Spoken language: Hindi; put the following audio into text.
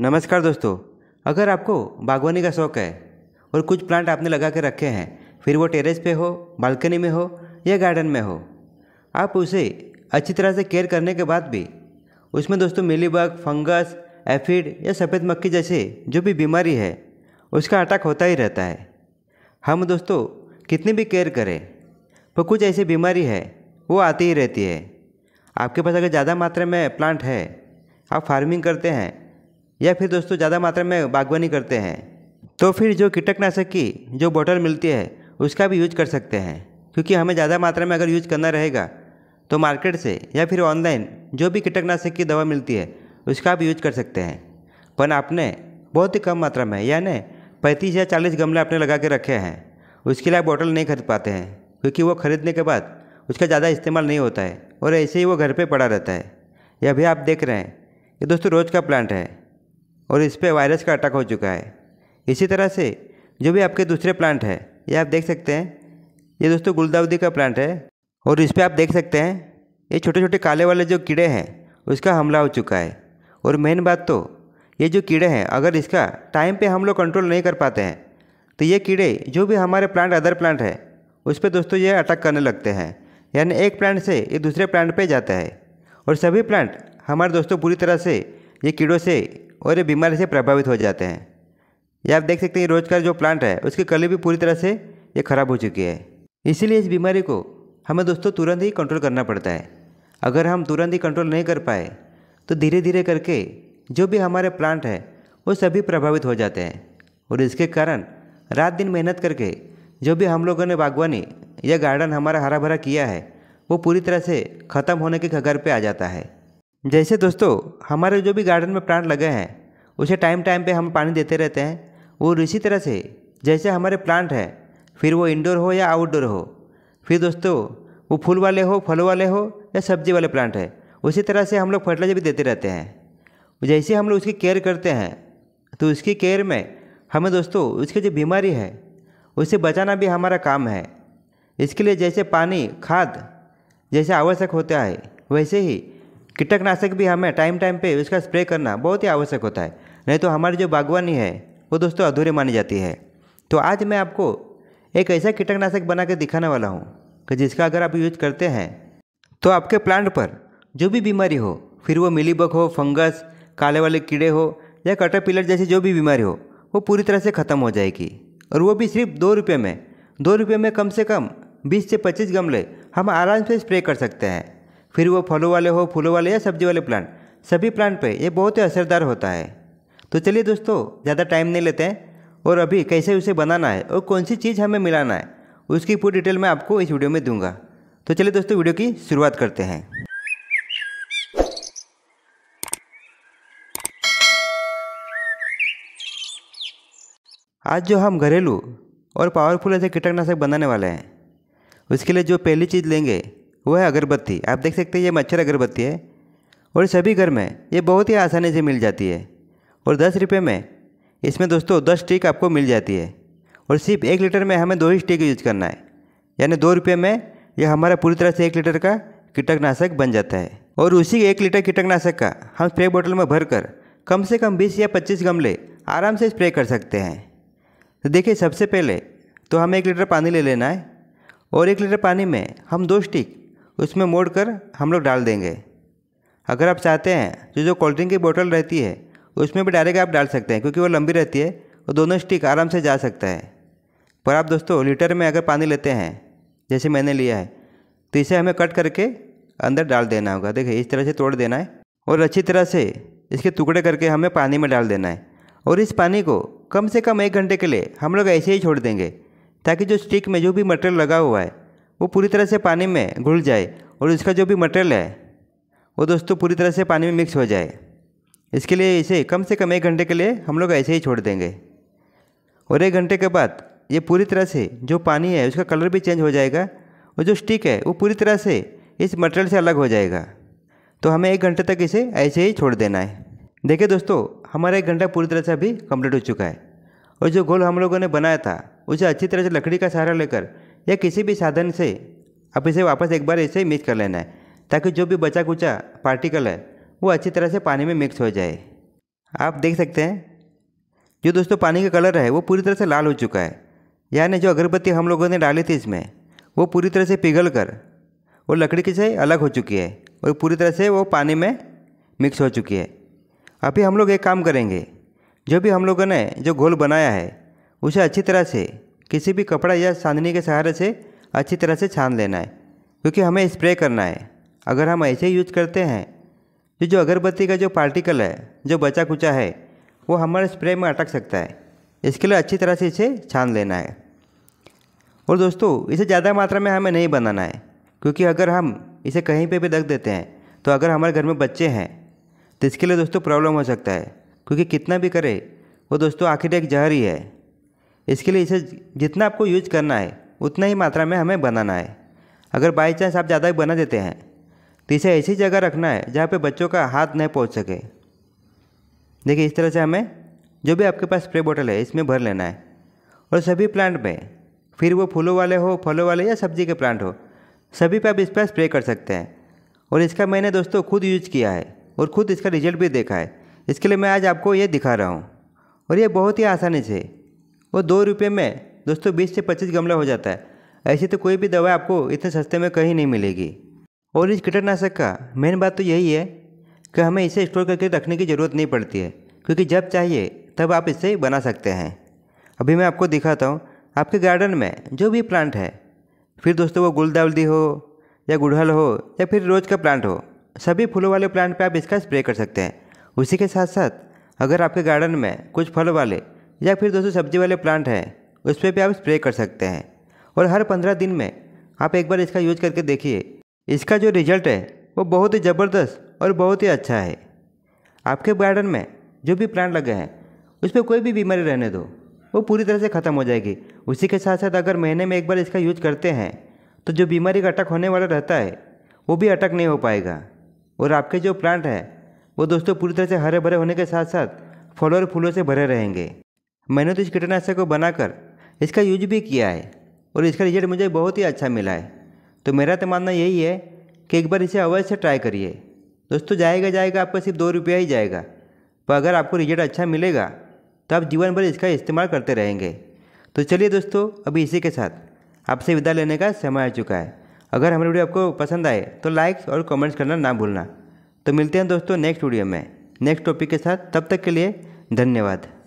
नमस्कार दोस्तों अगर आपको बागवानी का शौक़ है और कुछ प्लांट आपने लगा के रखे हैं फिर वो टेरेस पे हो बालकनी में हो या गार्डन में हो आप उसे अच्छी तरह से केयर करने के बाद भी उसमें दोस्तों मिलीबग फंगस एफिड या सफ़ेद मक्खी जैसे जो भी बीमारी है उसका अटैक होता ही रहता है हम दोस्तों कितनी भी केयर करें पर कुछ ऐसी बीमारी है वो आती ही रहती है आपके पास अगर ज़्यादा मात्रा में प्लांट है आप फार्मिंग करते हैं या फिर दोस्तों ज़्यादा मात्रा में बागवानी करते हैं तो फिर जो कीटकनाशक की जो बोतल मिलती है उसका भी यूज कर सकते हैं क्योंकि हमें ज़्यादा मात्रा में अगर यूज करना रहेगा तो मार्केट से या फिर ऑनलाइन जो भी कीटकनाशक की दवा मिलती है उसका भी यूज कर सकते हैं पर आपने बहुत ही कम मात्रा में यानी पैंतीस या चालीस गमले आपने लगा के रखे हैं उसके लिए आप बॉटल नहीं खरीद पाते हैं क्योंकि वो ख़रीदने के बाद उसका ज़्यादा इस्तेमाल नहीं होता है और ऐसे ही वो घर पे पड़ा रहता है यह भी आप देख रहे हैं ये दोस्तों रोज़ का प्लांट है और इस पर वायरस का अटैक हो चुका है इसी तरह से जो भी आपके दूसरे प्लांट है ये आप देख सकते हैं ये दोस्तों गुलदाउदी का प्लांट है और इस पर आप देख सकते हैं ये छोटे छोटे काले वाले जो कीड़े हैं उसका हमला हो चुका है और मेन बात तो ये जो कीड़े हैं अगर इसका टाइम पे हम लोग कंट्रोल नहीं कर पाते हैं तो ये कीड़े जो भी हमारे प्लांट अदर प्लांट है उस पर दोस्तों ये अटैक करने लगते हैं यानी एक प्लांट से ये दूसरे प्लांट पर जाता है और सभी प्लांट हमारे दोस्तों पूरी तरह से ये कीड़ों से और ये बीमारी से प्रभावित हो जाते हैं या आप देख सकते हैं रोज का जो प्लांट है उसकी कली भी पूरी तरह से ये खराब हो चुकी है इसीलिए इस बीमारी को हमें दोस्तों तुरंत ही कंट्रोल करना पड़ता है अगर हम तुरंत ही कंट्रोल नहीं कर पाए तो धीरे धीरे करके जो भी हमारे प्लांट है वो सभी प्रभावित हो जाते हैं और इसके कारण रात दिन मेहनत करके जो भी हम लोगों ने बागवानी या गार्डन हमारा हरा भरा किया है वो पूरी तरह से ख़त्म होने के कगार पे आ जाता है जैसे दोस्तों हमारे जो भी गार्डन में प्लांट लगे हैं उसे टाइम टाइम पे हम पानी देते रहते हैं वो इसी तरह से जैसे हमारे प्लांट है फिर वो इंडोर हो या आउटडोर हो फिर दोस्तों वो फूल वाले हो फलों वाले हो या सब्जी वाले प्लांट है उसी तरह से हम लोग फर्टिलाइजर भी देते रहते हैं जैसे हम लोग उसकी केयर करते हैं तो उसकी केयर में हमें दोस्तों उसकी जो बीमारी है उसे बचाना भी हमारा काम है इसके लिए जैसे पानी खाद जैसे आवश्यक होता है वैसे ही कीटकनाशक भी हमें टाइम टाइम पे उसका स्प्रे करना बहुत ही आवश्यक होता है नहीं तो हमारी जो बागवानी है वो दोस्तों अधूरी मानी जाती है तो आज मैं आपको एक ऐसा कीटकनाशक बना के दिखाने वाला हूँ कि जिसका अगर आप यूज करते हैं तो आपके प्लांट पर जो भी बीमारी हो फिर वो मिलीबग हो फंगस काले वाले कीड़े हो या कटर जैसी जो भी बीमारी हो वो पूरी तरह से ख़त्म हो जाएगी और वो भी सिर्फ दो रुपये में दो रुपये में कम से कम बीस से पच्चीस गमले हम आराम से स्प्रे कर सकते हैं फिर वो फलों वाले हो फूलों वाले या सब्जी वाले प्लांट सभी प्लांट पे ये बहुत ही असरदार होता है तो चलिए दोस्तों ज़्यादा टाइम नहीं लेते हैं और अभी कैसे उसे बनाना है और कौन सी चीज़ हमें मिलाना है उसकी पूरी डिटेल मैं आपको इस वीडियो में दूंगा तो चलिए दोस्तों वीडियो की शुरुआत करते हैं आज जो हम घरेलू और पावरफुल ऐसे कीटकनाशक बनाने वाले हैं उसके लिए जो पहली चीज़ लेंगे वह है अगरबत्ती आप देख सकते हैं ये मच्छर अगरबत्ती है और सभी घर में ये बहुत ही आसानी से मिल जाती है और दस रुपये में इसमें दोस्तों दस स्टिक आपको मिल जाती है और सिर्फ एक लीटर में हमें दो ही स्टिक यूज करना है यानी दो रुपये में यह हमारा पूरी तरह से एक लीटर का कीटकनाशक बन जाता है और उसी एक लीटर कीटकनाशक का हम स्प्रे बोतल में भरकर कम से कम बीस या पच्चीस गमले आराम से स्प्रे कर सकते हैं तो देखिए सबसे पहले तो हमें एक लीटर पानी ले लेना है और एक लीटर पानी में हम दो स्टिक उसमें मोड़ कर हम लोग डाल देंगे अगर आप चाहते हैं जो जो कोल्ड ड्रिंक की बोतल रहती है उसमें भी डायरेक्ट आप डाल सकते हैं क्योंकि वो लंबी रहती है और दोनों स्टिक आराम से जा सकता है पर आप दोस्तों लीटर में अगर पानी लेते हैं जैसे मैंने लिया है तो इसे हमें कट करके अंदर डाल देना होगा देखिए इस तरह से तोड़ देना है और अच्छी तरह से इसके टुकड़े करके हमें पानी में डाल देना है और इस पानी को कम से कम एक घंटे के लिए हम लोग ऐसे ही छोड़ देंगे ताकि जो स्टिक में जो भी मटेरियल लगा हुआ है वो पूरी तरह से पानी में घुल जाए और इसका जो भी मटेरियल है वो दोस्तों पूरी तरह से पानी में मिक्स हो जाए इसके लिए इसे कम से कम एक घंटे के लिए हम लोग ऐसे ही छोड़ देंगे और एक घंटे के बाद ये पूरी तरह से जो पानी है उसका कलर भी चेंज हो जाएगा और जो स्टिक है वो पूरी तरह से इस मटेरियल से अलग हो जाएगा तो हमें एक घंटे तक इसे ऐसे ही छोड़ देना है देखिए दोस्तों हमारा एक घंटा पूरी तरह से अभी कम्प्लीट हो चुका है और जो गोल हम लोगों ने बनाया था उसे अच्छी तरह से लकड़ी का सहारा लेकर या किसी भी साधन से आप इसे वापस एक बार ऐसे मिक्स कर लेना है ताकि जो भी बचा कुचा पार्टिकल है वो अच्छी तरह से पानी में मिक्स हो जाए आप देख सकते हैं जो दोस्तों पानी का कलर है वो पूरी तरह से लाल हो चुका है यानी जो अगरबत्ती हम लोगों ने डाली थी इसमें वो पूरी तरह से पिघल कर वो लकड़ी की से अलग हो चुकी है और पूरी तरह से वो पानी में मिक्स हो चुकी है अभी हम लोग एक काम करेंगे जो भी हम लोगों ने जो घोल बनाया है उसे अच्छी तरह से किसी भी कपड़ा या चांदनी के सहारे से अच्छी तरह से छान लेना है क्योंकि हमें स्प्रे करना है अगर हम ऐसे यूज करते हैं तो जो अगरबत्ती का जो पार्टिकल है जो बचा कुचा है वो हमारे स्प्रे में अटक सकता है इसके लिए अच्छी तरह से इसे छान लेना है और दोस्तों इसे ज़्यादा मात्रा में हमें नहीं बनाना है क्योंकि अगर हम इसे कहीं पे भी रख देते हैं तो अगर हमारे घर में बच्चे हैं तो इसके लिए दोस्तों प्रॉब्लम हो सकता है क्योंकि कितना भी करे वो दोस्तों आखिर एक जहर ही है इसके लिए इसे जितना आपको यूज करना है उतना ही मात्रा में हमें बनाना है अगर बाई चांस आप ज़्यादा बना देते हैं तो इसे ऐसी जगह रखना है जहाँ पे बच्चों का हाथ नहीं पहुँच सके देखिए इस तरह से हमें जो भी आपके पास स्प्रे बोतल है इसमें भर लेना है और सभी प्लांट में फिर वो फूलों वाले हो फलों वाले या सब्जी के प्लांट हो सभी पर आप इस पर स्प्रे कर सकते हैं और इसका मैंने दोस्तों खुद यूज किया है और खुद इसका रिजल्ट भी देखा है इसके लिए मैं आज आपको ये दिखा रहा हूँ और ये बहुत ही आसानी से वो दो रुपये में दोस्तों बीस से पच्चीस गमला हो जाता है ऐसी तो कोई भी दवा आपको इतने सस्ते में कहीं नहीं मिलेगी और इस कीटनाशक का मेन बात तो यही है कि हमें इसे स्टोर करके रखने की ज़रूरत नहीं पड़ती है क्योंकि जब चाहिए तब आप इसे बना सकते हैं अभी मैं आपको दिखाता हूँ आपके गार्डन में जो भी प्लांट है फिर दोस्तों वो गुलदावदी हो या गुड़हल हो या फिर रोज का प्लांट हो सभी फूलों वाले प्लांट पे आप इसका स्प्रे कर सकते हैं उसी के साथ साथ अगर आपके गार्डन में कुछ फल वाले या फिर दोस्तों सब्जी वाले प्लांट हैं उस पर भी आप स्प्रे कर सकते हैं और हर पंद्रह दिन में आप एक बार इसका यूज करके देखिए इसका जो रिजल्ट है वो बहुत ही ज़बरदस्त और बहुत ही अच्छा है आपके गार्डन में जो भी प्लांट लगे हैं उस पर कोई भी बीमारी रहने दो वो पूरी तरह से ख़त्म हो जाएगी उसी के साथ साथ अगर महीने में एक बार इसका यूज करते हैं तो जो बीमारी का अटक होने वाला रहता है वो भी अटक नहीं हो पाएगा और आपके जो प्लांट है वो दोस्तों पूरी तरह से हरे भरे होने के साथ साथ फलों और फूलों से भरे रहेंगे मैंने तो इस कीटनाशक को बनाकर इसका यूज भी किया है और इसका रिजल्ट मुझे बहुत ही अच्छा मिला है तो मेरा तो मानना यही है कि एक बार इसे अवश्य ट्राई करिए दोस्तों जाएगा जाएगा आपका सिर्फ दो रुपया ही जाएगा पर अगर आपको रिजल्ट अच्छा मिलेगा तो आप जीवन भर इसका इस्तेमाल करते रहेंगे तो चलिए दोस्तों अभी इसी के साथ आपसे विदा लेने का समय आ चुका है अगर हमारी वीडियो आपको पसंद आए तो लाइक्स और कमेंट्स करना ना भूलना तो मिलते हैं दोस्तों नेक्स्ट वीडियो में नेक्स्ट टॉपिक के साथ तब तक के लिए धन्यवाद